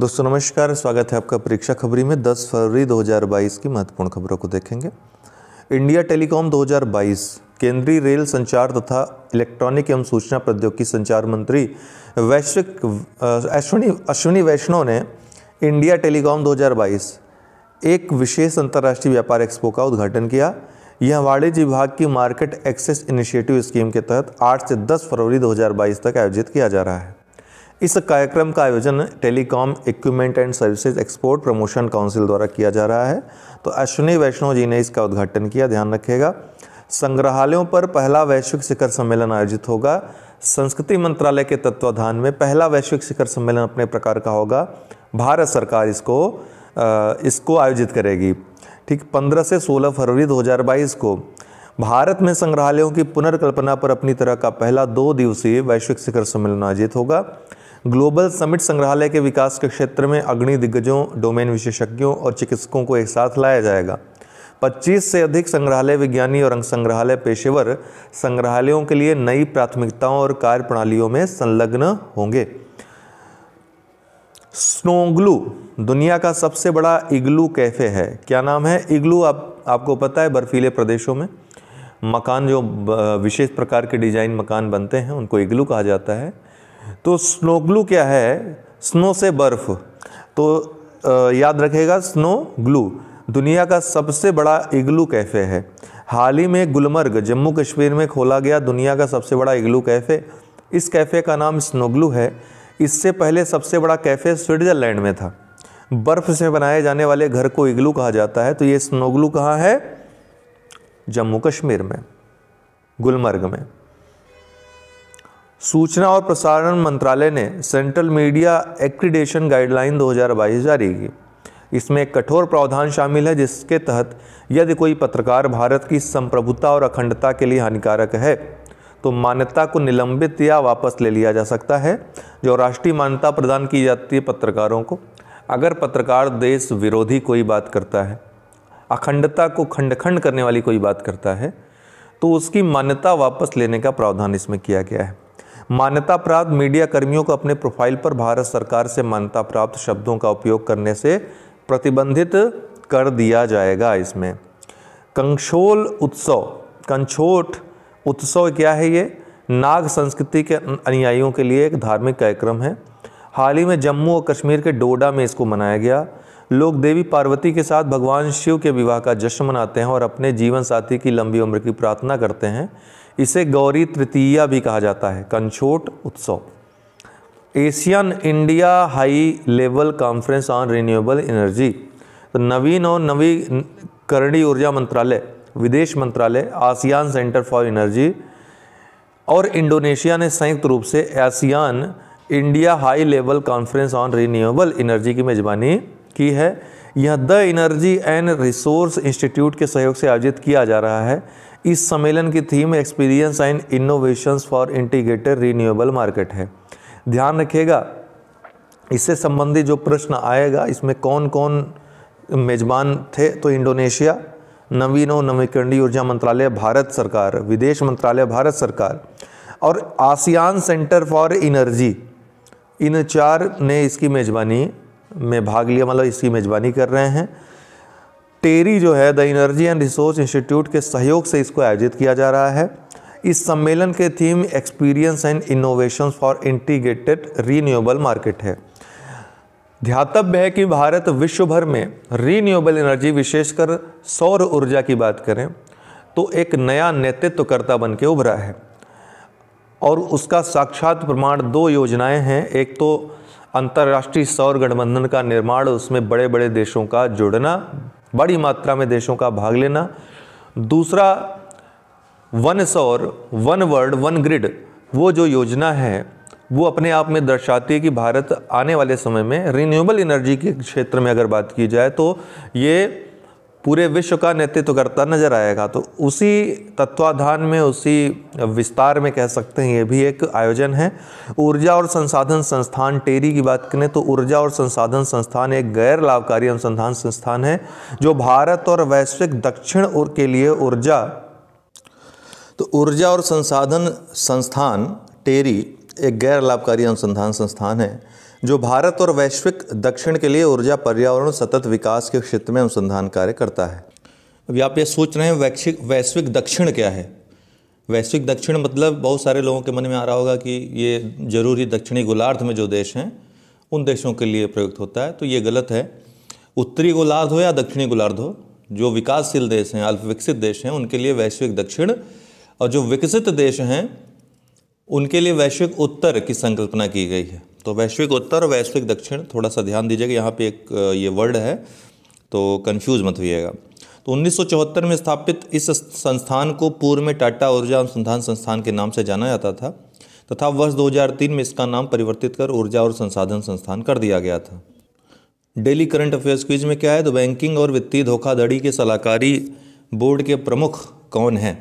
दोस्तों नमस्कार स्वागत है आपका परीक्षा खबरी में 10 फरवरी 2022 की महत्वपूर्ण खबरों को देखेंगे इंडिया टेलीकॉम 2022 केंद्रीय रेल संचार तथा इलेक्ट्रॉनिक एवं सूचना प्रौद्योगिकी संचार मंत्री वैश्विक अश्विनी अश्विनी वैष्णव ने इंडिया टेलीकॉम 2022 एक विशेष अंतर्राष्ट्रीय व्यापार एक्सपो का उद्घाटन किया यह वाणिज्य विभाग की मार्केट एक्सेस इनिशिएटिव स्कीम के तहत 8 से 10 फरवरी 2022 तक आयोजित किया जा रहा है इस कार्यक्रम का आयोजन telecom equipment and services export promotion council द्वारा किया जा रहा है तो अश्विनी वैष्णव जी ने इसका उद्घाटन किया ध्यान रखिएगा संग्रहालयों पर पहला वैश्विक शिखर सम्मेलन आयोजित होगा संस्कृति मंत्रालय के तत्वाधान में पहला वैश्विक शिखर सम्मेलन अपने प्रकार का होगा भारत सरकार इसको इसको आयोजित करेगी ठीक 15 से 16 फरवरी 2022 को भारत में संग्रहालयों की पुनर्कल्पना पर अपनी तरह का पहला दो दिवसीय वैश्विक शिखर सम्मेलन आयोजित होगा ग्लोबल समिट संग्रहालय के विकास के क्षेत्र में अग्नि दिग्गजों डोमेन विशेषज्ञों और चिकित्सकों को एक साथ लाया जाएगा 25 से अधिक संग्रहालय विज्ञानी और अंग संग्रहालय पेशेवर संग्रहालयों के लिए नई प्राथमिकताओं और कार्य प्रणालियों में संलग्न होंगे स्नोग्लू दुनिया का सबसे बड़ा इग्लू कैफ़े है क्या नाम है इग्लू आप आपको पता है बर्फीले प्रदेशों में मकान जो विशेष प्रकार के डिज़ाइन मकान बनते हैं उनको इग्लू कहा जाता है तो स्नोग्लू क्या है स्नो से बर्फ़ तो याद रखेगा स्नो ग्लू दुनिया का सबसे बड़ा इग्लू कैफ़े है हाल ही में गुलमर्ग जम्मू कश्मीर में खोला गया दुनिया का सबसे बड़ा इग्लू कैफ़े इस कैफ़े का नाम स्नोग्लू है इससे पहले सबसे बड़ा कैफ़े स्विट्ज़रलैंड में था बर्फ़ से बनाए जाने वाले घर को इग्लू कहा जाता है तो ये स्नोग्लू कहाँ है जम्मू कश्मीर में गुलमर्ग में सूचना और प्रसारण मंत्रालय ने सेंट्रल मीडिया एक्रीडेशन गाइडलाइन 2022 जारी की इसमें एक कठोर प्रावधान शामिल है जिसके तहत यदि कोई पत्रकार भारत की संप्रभुता और अखंडता के लिए हानिकारक है तो मान्यता को निलंबित या वापस ले लिया जा सकता है जो राष्ट्रीय मान्यता प्रदान की जाती है पत्रकारों को अगर पत्रकार देश विरोधी कोई बात करता है अखंडता को खंड खंड करने वाली कोई बात करता है तो उसकी मान्यता वापस लेने का प्रावधान इसमें किया गया है मान्यता प्राप्त मीडिया कर्मियों को अपने प्रोफाइल पर भारत सरकार से मान्यता प्राप्त शब्दों का उपयोग करने से प्रतिबंधित कर दिया जाएगा इसमें कंशोल उत्सव कंछोट उत्सव क्या है ये नाग संस्कृति के अनुयायियों के लिए एक धार्मिक कार्यक्रम है हाल ही में जम्मू और कश्मीर के डोडा में इसको मनाया गया लोग देवी पार्वती के साथ भगवान शिव के विवाह का जश्न मनाते हैं और अपने जीवन साथी की लंबी उम्र की प्रार्थना करते हैं इसे गौरी तृतीया भी कहा जाता है कंछोट उत्सव Asian India high level conference on renewable energy तो नवीन और नवीकरणीय ऊर्जा मंत्रालय विदेश मंत्रालय आसियान सेंटर फॉर एनर्जी और इंडोनेशिया ने संयुक्त रूप से ASEAN India high level conference on renewable energy की मेजबानी की है यह the energy and resource institute के सहयोग से आयोजित किया जा रहा है इस सम्मेलन की theme experience and innovations for integrated renewable market है ध्यान रखिएगा इससे संबंधित जो प्रश्न आएगा इसमें कौन कौन मेजबान थे तो इंडोनेशिया नवीन और नवीकरणीय ऊर्जा मंत्रालय भारत सरकार विदेश मंत्रालय भारत सरकार और आसियान सेंटर फॉर इनर्जी इन चार ने इसकी मेज़बानी में भाग लिया मतलब इसकी मेज़बानी कर रहे हैं टेरी जो है the energy and resource institute के सहयोग से इसको आयोजित किया जा रहा है इस सम्मेलन के theme experience and innovation for integrated renewable market है ध्यातव्य है कि भारत विश्व भर में रीन्यूएबल एनर्जी विशेषकर सौर ऊर्जा की बात करें तो एक नया नेतृत्वकर्ता बन के उभरा है और उसका साक्षात प्रमाण दो योजनाएं हैं एक तो अंतर्राष्ट्रीय सौर गठबंधन का निर्माण उसमें बड़े बड़े देशों का जुड़ना बड़ी मात्रा में देशों का भाग लेना दूसरा वन सौर वन वर्ल्ड वन ग्रिड वो जो योजना है वो अपने आप में दर्शाती है कि भारत आने वाले समय में रिन्यूएबल एनर्जी के क्षेत्र में अगर बात की जाए तो ये पूरे विश्व का नेतृत्व करता नजर आएगा तो उसी तत्वाधान में उसी विस्तार में कह सकते हैं ये भी एक आयोजन है ऊर्जा और संसाधन संस्थान टेरी की बात करें तो ऊर्जा और संसाधन संस्थान एक गैर लाभकारी अनुसंधान संस्थान है जो भारत और वैश्विक दक्षिण और के लिए ऊर्जा तो ऊर्जा और संसाधन संस्थान टेरी एक गैर लाभकारी अनुसंधान संस्थान है जो भारत और वैश्विक दक्षिण के लिए ऊर्जा पर्यावरण सतत विकास के क्षेत्र में अनुसंधान कार्य करता है अभी आप ये सोच रहे हैं वैश्विक वैश्विक दक्षिण क्या है वैश्विक दक्षिण मतलब बहुत सारे लोगों के मन में आ रहा होगा कि ये जरूरी दक्षिणी गोलार्ध में जो देश हैं उन देशों के लिए प्रयुक्त होता है तो ये गलत है उत्तरी गोलार्ध हो या दक्षिणी गोलार्ध हो जो विकासशील देश हैं अल्पविकसित देश हैं उनके लिए वैश्विक दक्षिण और जो विकसित देश हैं उनके लिए वैश्विक उत्तर की संकल्पना की गई है तो वैश्विक उत्तर और वैश्विक दक्षिण थोड़ा सा ध्यान दीजिएगा यहाँ पे एक ये वर्ड है तो कन्फ्यूज़ मत होइएगा तो उन्नीस में स्थापित इस संस्थान को पूर्व में टाटा ऊर्जा अनुसंधान संस्थान के नाम से जाना जाता था तथा वर्ष 2003 में इसका नाम परिवर्तित कर ऊर्जा और संसाधन संस्थान कर दिया गया था डेली करंट अफेयर्स क्विज में क्या है तो बैंकिंग और वित्तीय धोखाधड़ी के सलाहकारी बोर्ड के प्रमुख कौन हैं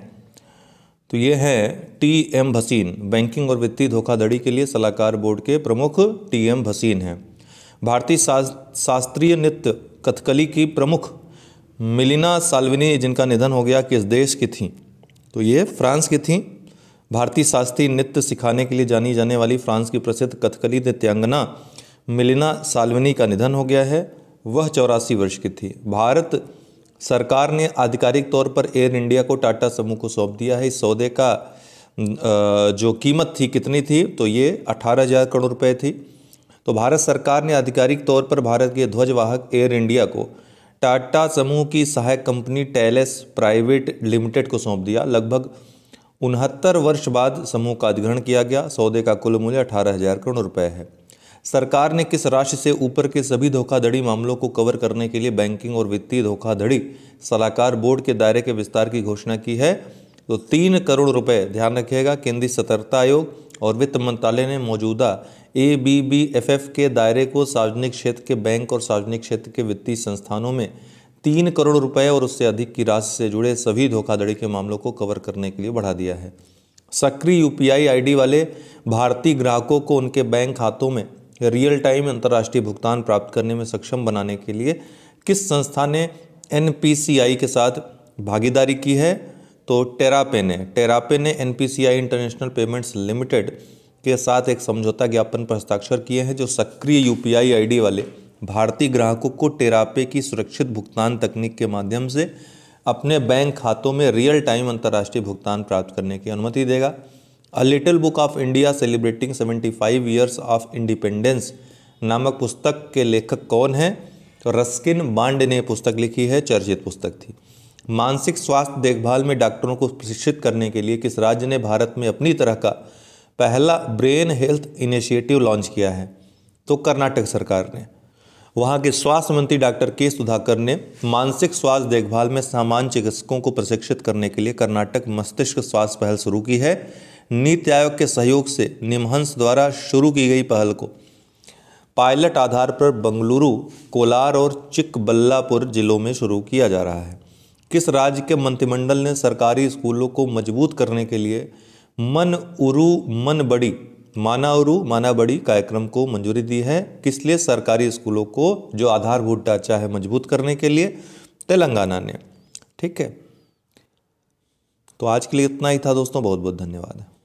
तो ये हैं टी एम भसीन बैंकिंग और वित्तीय धोखाधड़ी के लिए सलाहकार बोर्ड के प्रमुख टी एम भसीन हैं भारतीय शास्त्रीय नृत्य कथकली की प्रमुख मिलिना साल्विनी जिनका निधन हो गया किस देश की थी तो ये फ्रांस की थी भारतीय शास्त्रीय नृत्य सिखाने के लिए जानी जाने वाली फ्रांस की प्रसिद्ध कथकली नृत्यांगना मिलिना सालविनी का निधन हो गया है वह चौरासी वर्ष की थी भारत सरकार ने आधिकारिक तौर पर एयर इंडिया को टाटा समूह को सौंप दिया है इस सौदे का जो कीमत थी कितनी थी तो ये अठारह हज़ार करोड़ रुपए थी तो भारत सरकार ने आधिकारिक तौर पर भारत के ध्वजवाहक एयर इंडिया को टाटा समूह की सहायक कंपनी टेलेस प्राइवेट लिमिटेड को सौंप दिया लगभग उनहत्तर वर्ष बाद समूह का अधिग्रहण किया गया सौदे का कुल मूल्य अठारह हज़ार करोड़ रुपये है सरकार ने किस राशि से ऊपर के सभी धोखाधड़ी मामलों को कवर करने के लिए बैंकिंग और वित्तीय धोखाधड़ी सलाहकार बोर्ड के दायरे के विस्तार की घोषणा की है तो तीन करोड़ रुपए ध्यान रखिएगा केंद्रीय सतर्कता आयोग और वित्त मंत्रालय ने मौजूदा A B B F F के दायरे को सार्वजनिक क्षेत्र के बैंक और सार्वजनिक क्षेत्र के वित्तीय संस्थानों में तीन करोड़ रुपए और उससे अधिक की राशि से जुड़े सभी धोखाधड़ी के मामलों को कवर करने के लिए बढ़ा दिया है सक्रिय यूपीआई आईडी वाले भारतीय ग्राहकों को उनके बैंक खातों में रियल टाइम अंतर्राष्ट्रीय भुगतान प्राप्त करने में सक्षम बनाने के लिए किस संस्था ने एन के साथ भागीदारी की है तो टेरापे ने टेरापे ने एन इंटरनेशनल पेमेंट्स लिमिटेड के साथ एक समझौता ज्ञापन पर हस्ताक्षर किए हैं जो सक्रिय यू पी वाले भारतीय ग्राहकों को टेरापे की सुरक्षित भुगतान तकनीक के माध्यम से अपने बैंक खातों में रियल टाइम अंतर्राष्ट्रीय भुगतान प्राप्त करने की अनुमति देगा a little book of India celebrating 75 years of independence नामक पुस्तक के लेखक कौन हैं तो रस्किन बांड ने पुस्तक लिखी है चर्चित पुस्तक थी मानसिक स्वास्थ्य देखभाल में डॉक्टरों को प्रशिक्षित करने के लिए किस राज्य ने भारत में अपनी तरह का पहला ब्रेन हेल्थ इनिशिएटिव लॉन्च किया है तो कर्नाटक सरकार ने वहाँ के स्वास्थ्य मंत्री डॉक्टर के सुधाकर ने मानसिक स्वास्थ्य देखभाल में सामान्य चिकित्सकों को प्रशिक्षित करने के लिए कर्नाटक मस्तिष्क स्वास्थ्य पहल शुरू की है नीति आयोग के सहयोग से निमहंस द्वारा शुरू की गई पहल को पायलट आधार पर बंगलुरु कोलार और चिकबल्लापुर जिलों में शुरू किया जा रहा है किस राज्य के मंत्रिमंडल ने सरकारी स्कूलों को मजबूत करने के लिए मन उरु मन बड़ी माना उरु माना बड़ी कार्यक्रम को मंजूरी दी है किस लिए सरकारी स्कूलों को जो आधारभूत ढांचा है मजबूत करने के लिए तेलंगाना ने ठीक है तो आज के लिए इतना ही था दोस्तों बहुत बहुत धन्यवाद